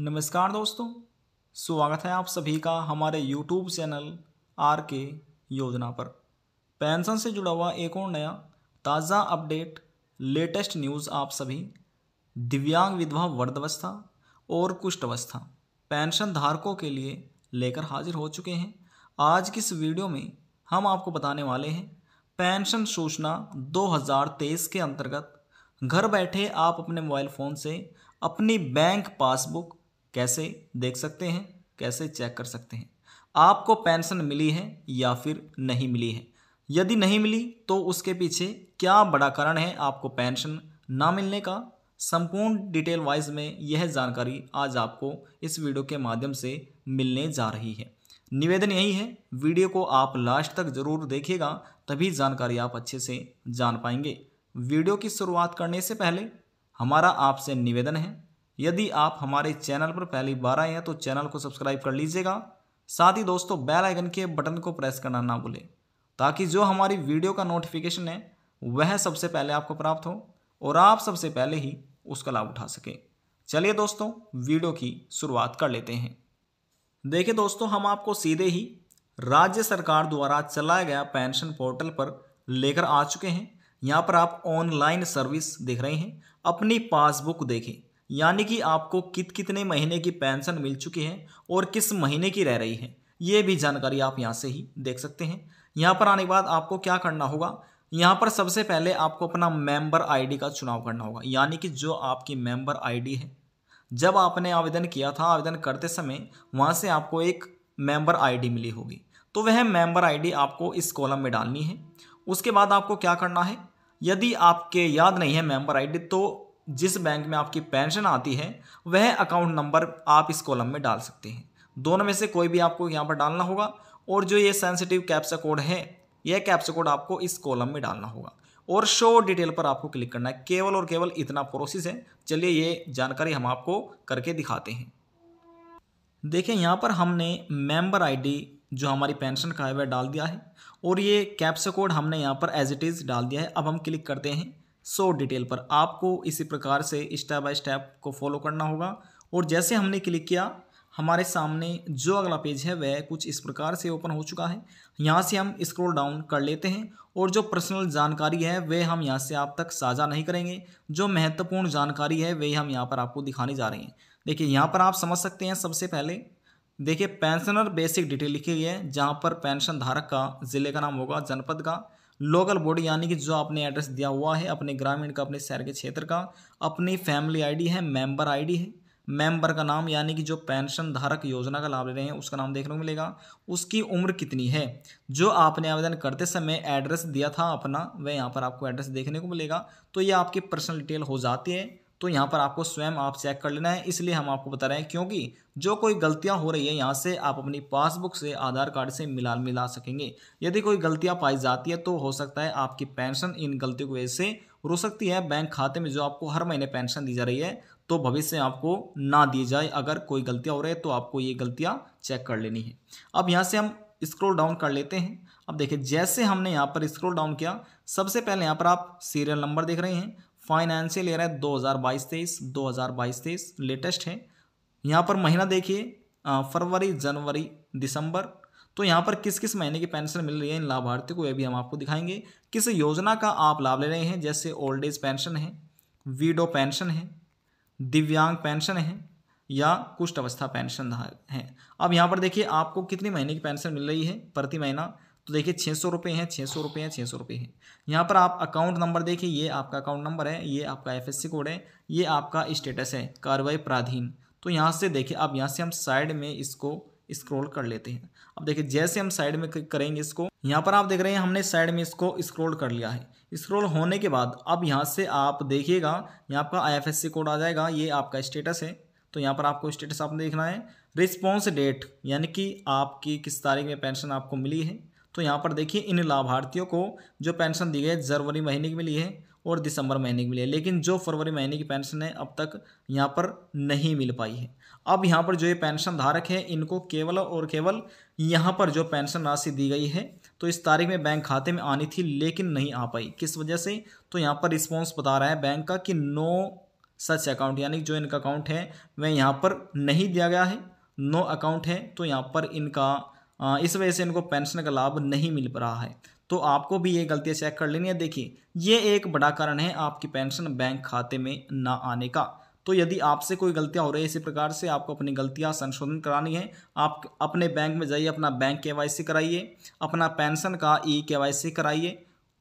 नमस्कार दोस्तों स्वागत है आप सभी का हमारे यूट्यूब चैनल आर के योजना पर पेंशन से जुड़ा हुआ एक और नया ताज़ा अपडेट लेटेस्ट न्यूज़ आप सभी दिव्यांग विधवा वर्धवस्था और कुष्ठ अवस्था पेंशन धारकों के लिए लेकर हाजिर हो चुके हैं आज की इस वीडियो में हम आपको बताने वाले हैं पेंशन सूचना 2023 के अंतर्गत घर बैठे आप अपने मोबाइल फ़ोन से अपनी बैंक पासबुक कैसे देख सकते हैं कैसे चेक कर सकते हैं आपको पेंशन मिली है या फिर नहीं मिली है यदि नहीं मिली तो उसके पीछे क्या बड़ा कारण है आपको पेंशन ना मिलने का संपूर्ण डिटेल वाइज में यह जानकारी आज आपको इस वीडियो के माध्यम से मिलने जा रही है निवेदन यही है वीडियो को आप लास्ट तक जरूर देखिएगा तभी जानकारी आप अच्छे से जान पाएंगे वीडियो की शुरुआत करने से पहले हमारा आपसे निवेदन है यदि आप हमारे चैनल पर पहली बार आए हैं तो चैनल को सब्सक्राइब कर लीजिएगा साथ ही दोस्तों बेल आइकन के बटन को प्रेस करना ना भूलें ताकि जो हमारी वीडियो का नोटिफिकेशन है वह सबसे पहले आपको प्राप्त हो और आप सबसे पहले ही उसका लाभ उठा सकें चलिए दोस्तों वीडियो की शुरुआत कर लेते हैं देखिए दोस्तों हम आपको सीधे ही राज्य सरकार द्वारा चलाया गया पेंशन पोर्टल पर लेकर आ चुके हैं यहाँ पर आप ऑनलाइन सर्विस देख रहे हैं अपनी पासबुक देखें यानी कि आपको कित कितने महीने की पेंशन मिल चुकी है और किस महीने की रह रही है ये भी जानकारी आप यहाँ से ही देख सकते हैं यहाँ पर आने के बाद आपको क्या करना होगा यहाँ पर सबसे पहले आपको अपना मेंबर आईडी का चुनाव करना होगा यानी कि जो आपकी मेंबर आईडी है जब आपने आवेदन किया था आवेदन करते समय वहाँ से आपको एक मेंबर आईडी मिली होगी तो वह मेंबर आईडी आपको इस कॉलम में डालनी है उसके बाद आपको क्या करना है यदि आपके याद नहीं है मेंबर आईडी तो जिस बैंक में आपकी पेंशन आती है वह अकाउंट नंबर आप इस कॉलम में डाल सकते हैं दोनों में से कोई भी आपको यहाँ पर डालना होगा और जो ये सेंसिटिव कैप्सा कोड है यह कैप्सा कोड आपको इस कॉलम में डालना होगा और शो डिटेल पर आपको क्लिक करना है केवल और केवल इतना प्रोसेस है चलिए ये जानकारी हम आपको करके दिखाते हैं देखें यहाँ पर हमने मेंबर आईडी जो हमारी पेंशन का है वह डाल दिया है और ये कैप्सा कोड हमने यहाँ पर एज इट इज़ डाल दिया है अब हम क्लिक करते हैं सो डिटेल पर आपको इसी प्रकार से स्टेप बाय स्टेप को फॉलो करना होगा और जैसे हमने क्लिक किया हमारे सामने जो अगला पेज है वह कुछ इस प्रकार से ओपन हो चुका है यहाँ से हम स्क्रॉल डाउन कर लेते हैं और जो पर्सनल जानकारी है वह हम यहाँ से आप तक साझा नहीं करेंगे जो महत्वपूर्ण जानकारी है वही हम यहाँ पर आपको दिखाने जा रहे हैं देखिए यहाँ पर आप समझ सकते हैं सबसे पहले देखिए पेंशनर बेसिक डिटेल लिखी गई है जहाँ पर पेंशन धारक का ज़िले का नाम होगा जनपद का लोकल बॉडी यानी कि जो आपने एड्रेस दिया हुआ है अपने ग्रामीण का अपने शहर के क्षेत्र का अपनी फैमिली आईडी है मेंबर आईडी है मेंबर का नाम यानी कि जो पेंशन धारक योजना का लाभ ले रहे हैं उसका नाम देखने को मिलेगा उसकी उम्र कितनी है जो आपने आवेदन करते समय एड्रेस दिया था अपना वह यहाँ पर आपको एड्रेस देखने को मिलेगा तो ये आपकी पर्सनल डिटेल हो जाती है तो यहाँ पर आपको स्वयं आप चेक कर लेना है इसलिए हम आपको बता रहे हैं क्योंकि जो कोई गलतियाँ हो रही है यहाँ से आप अपनी पासबुक से आधार कार्ड से मिला मिला सकेंगे यदि कोई गलतियाँ पाई जाती है तो हो सकता है आपकी पेंशन इन गलतियों की वजह से रो सकती है बैंक खाते में जो आपको हर महीने पेंशन दी जा रही है तो भविष्य में आपको ना दी जाए अगर कोई गलतियाँ हो रही है तो आपको ये गलतियाँ चेक कर लेनी है अब यहाँ से हम स्क्रोल डाउन कर लेते हैं अब देखिए जैसे हमने यहाँ पर स्क्रोल डाउन किया सबसे पहले यहाँ पर आप सीरियल नंबर देख रहे हैं फाइनेंशियल ईयर है 2022-23 2022-23 लेटेस्ट है यहाँ पर महीना देखिए फरवरी जनवरी दिसंबर तो यहाँ पर किस किस महीने की पेंशन मिल रही है इन लाभार्थियों को यह भी हम आपको दिखाएंगे किस योजना का आप लाभ ले रहे हैं जैसे ओल्ड एज पेंशन है वीडो पेंशन है दिव्यांग पेंशन है या कुष्ठ अवस्था पेंशन है अब यहाँ पर देखिए आपको कितनी महीने की पेंशन मिल रही है प्रति महीना तो देखिए छः सौ रुपये हैं छः सौ रुपये हैं छः सौ रुपये हैं यहाँ पर आप अकाउंट नंबर देखिए ये आपका अकाउंट नंबर है ये आपका एफएससी कोड है ये आपका स्टेटस है कार्रवाई प्राधीन तो यहाँ से देखिए अब यहाँ से हम साइड में इसको स्क्रॉल कर लेते हैं अब देखिए जैसे हम साइड में करेंगे इसको यहाँ पर आप देख रहे हैं हमने साइड में इसको स्क्रोल कर लिया है स्क्रोल होने के बाद अब यहाँ से आप देखिएगा यहाँ आपका आई कोड आ जाएगा ये आपका स्टेटस है तो यहाँ पर आपको स्टेटस आपने देखना है रिस्पॉन्स डेट यानी कि आपकी किस तारीख में पेंशन आपको मिली है तो यहाँ पर देखिए इन लाभार्थियों को जो पेंशन दी गई है जनवरी महीने की मिली है और दिसंबर महीने की मिली है लेकिन जो फरवरी महीने की पेंशन है अब तक यहाँ पर नहीं मिल पाई है अब यहाँ पर जो ये पेंशन धारक है इनको केवल और केवल यहाँ पर जो पेंशन राशि दी गई है तो इस तारीख में बैंक खाते में आनी थी लेकिन नहीं आ पाई किस वजह से तो यहाँ पर रिस्पॉन्स बता रहा है बैंक का कि नो सच अकाउंट यानी जो इनका अकाउंट है वह यहाँ पर नहीं दिया गया है नो अकाउंट है तो यहाँ पर इनका इस वजह से इनको पेंशन का लाभ नहीं मिल पा रहा है तो आपको भी ये गलतियाँ चेक कर लेनी है देखिए ये एक बड़ा कारण है आपकी पेंशन बैंक खाते में ना आने का तो यदि आपसे कोई गलतियाँ हो रही है इसी प्रकार से आपको अपनी गलतियाँ संशोधन करानी है आप अपने बैंक में जाइए अपना बैंक के कराइए अपना पेंशन का ई के कराइए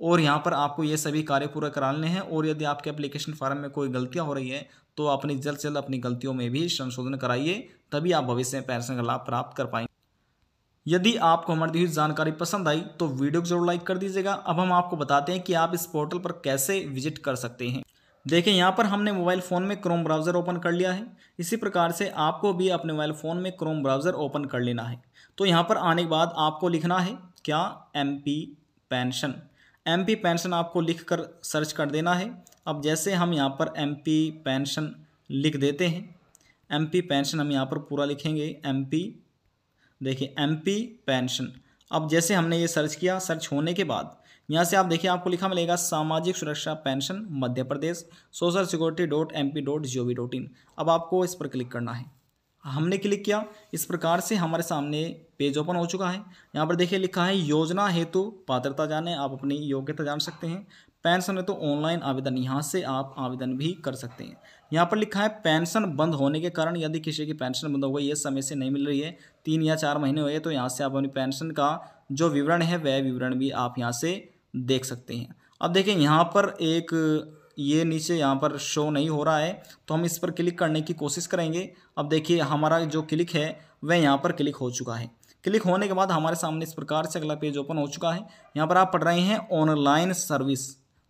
और यहाँ पर आपको ये सभी कार्य पूरा कराने हैं और यदि आपके एप्लीकेशन फॉर्म में कोई गलतियाँ हो रही है तो अपनी जल्द से जल्द अपनी गलतियों में भी संशोधन कराइए तभी आप भविष्य में पेंशन का लाभ प्राप्त कर पाएंगे यदि आपको हमारी दी हुई जानकारी पसंद आई तो वीडियो को जरूर लाइक कर दीजिएगा अब हम आपको बताते हैं कि आप इस पोर्टल पर कैसे विजिट कर सकते हैं देखें यहाँ पर हमने मोबाइल फ़ोन में क्रोम ब्राउज़र ओपन कर लिया है इसी प्रकार से आपको भी अपने मोबाइल फ़ोन में क्रोम ब्राउज़र ओपन कर लेना है तो यहाँ पर आने के बाद आपको लिखना है क्या एम पेंशन एम पेंशन आपको लिख कर सर्च कर देना है अब जैसे हम यहाँ पर एम पेंशन लिख देते हैं एम पेंशन हम यहाँ पर पूरा लिखेंगे एम देखिए एम पेंशन अब जैसे हमने ये सर्च किया सर्च होने के बाद यहाँ से आप देखिए आपको लिखा मिलेगा सामाजिक सुरक्षा pension Madhya Pradesh social security dot M P dot G O V dot in अब आपको इस पर क्लिक करना है हमने क्लिक किया इस प्रकार से हमारे सामने पेज ओपन हो चुका है यहाँ पर देखिए लिखा है योजना हेतु पात्रता जाने आप अपनी योग्यता जान सकते हैं पेंशन है तो ऑनलाइन आवेदन यहाँ से आप आवेदन भी कर सकते हैं यहाँ पर लिखा है पेंशन बंद होने के कारण यदि किसी की पेंशन बंद हो गई है समय से नहीं मिल रही है तीन या चार महीने हुए तो यहाँ से आप अपनी पेंशन का जो विवरण है वह विवरण भी आप यहाँ से देख सकते हैं अब देखें यहाँ पर एक ये नीचे यहाँ पर शो नहीं हो रहा है तो हम इस पर क्लिक करने की कोशिश करेंगे अब देखिए हमारा जो क्लिक है वह यहाँ पर क्लिक हो चुका है क्लिक होने के बाद हमारे सामने इस प्रकार से अगला पेज ओपन हो चुका है यहाँ पर आप पढ़ रहे हैं ऑनलाइन सर्विस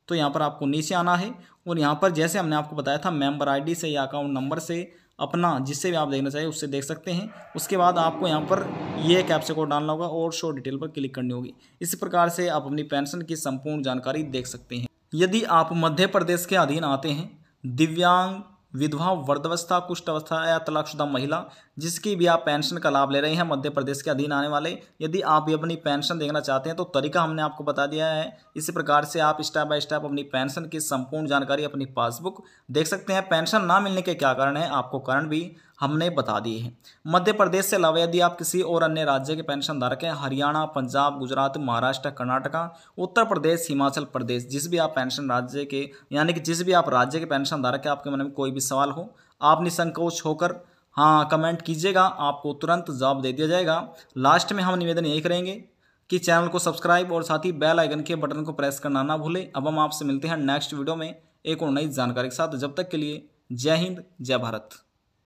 तो यहाँ पर आपको नीचे आना है और यहाँ पर जैसे हमने आपको बताया था मेंबर आईडी से या अकाउंट नंबर से अपना जिससे भी आप देखना चाहिए उससे देख सकते हैं उसके बाद आपको यहाँ पर ये कैप्चा कोड डालना होगा और शो डिटेल पर क्लिक करनी होगी इसी प्रकार से आप अपनी पेंशन की संपूर्ण जानकारी देख सकते हैं यदि आप मध्य प्रदेश के अधीन आते हैं दिव्यांग विधवा वर्धवस्था कुष्ठ अवस्था या तलाकशुदा महिला जिसकी भी आप पेंशन का लाभ ले रहे हैं मध्य प्रदेश के अधीन आने वाले यदि आप भी अपनी पेंशन देखना चाहते हैं तो तरीका हमने आपको बता दिया है इसी प्रकार से आप स्टेप बाय स्टेप अपनी पेंशन की संपूर्ण जानकारी अपनी पासबुक देख सकते हैं पेंशन ना मिलने के क्या कारण है आपको कारण भी हमने बता दिए हैं मध्य प्रदेश से अलावा यदि आप किसी और अन्य राज्य के पेंशन धारक हैं हरियाणा पंजाब गुजरात महाराष्ट्र कर्नाटका उत्तर प्रदेश हिमाचल प्रदेश जिस भी आप पेंशन राज्य के यानी कि जिस भी आप राज्य के पेंशन धारक हैं आपके मन में कोई भी सवाल हो आप निसंकोच होकर हाँ कमेंट कीजिएगा आपको तुरंत जवाब दे दिया जाएगा लास्ट में हम निवेदन यही करेंगे कि चैनल को सब्सक्राइब और साथ ही बेल आइकन के बटन को प्रेस करना ना भूलें अब हम आपसे मिलते हैं नेक्स्ट वीडियो में एक और नई जानकारी के साथ जब तक के लिए जय हिंद जय भारत